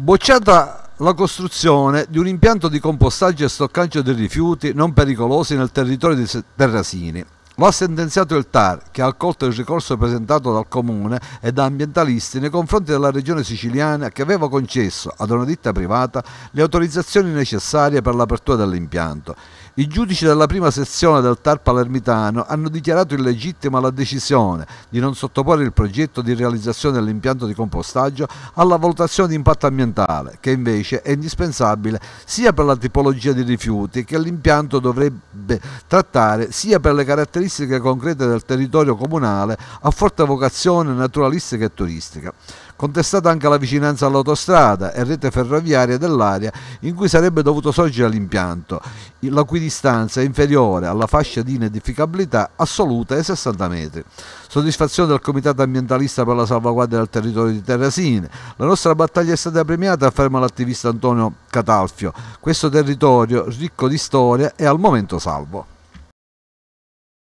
Bocciata la costruzione di un impianto di compostaggio e stoccaggio dei rifiuti non pericolosi nel territorio di Terrasini Va sentenziato il TAR, che ha accolto il ricorso presentato dal Comune e da ambientalisti nei confronti della Regione siciliana che aveva concesso ad una ditta privata le autorizzazioni necessarie per l'apertura dell'impianto. I giudici della prima sezione del TAR palermitano hanno dichiarato illegittima la decisione di non sottoporre il progetto di realizzazione dell'impianto di compostaggio alla valutazione di impatto ambientale, che invece è indispensabile sia per la tipologia di rifiuti che l'impianto dovrebbe trattare, sia per le caratteristiche caratteristiche concrete del territorio comunale a forte vocazione naturalistica e turistica. Contestata anche la vicinanza all'autostrada e rete ferroviaria dell'area in cui sarebbe dovuto sorgere l'impianto, la cui distanza è inferiore alla fascia di inedificabilità assoluta ai 60 metri. Soddisfazione del Comitato Ambientalista per la salvaguardia del territorio di Terrasine. La nostra battaglia è stata premiata, afferma l'attivista Antonio Catalfio. Questo territorio, ricco di storia, è al momento salvo.